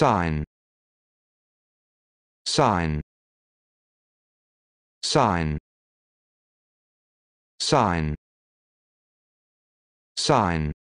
sign sign sign sign sign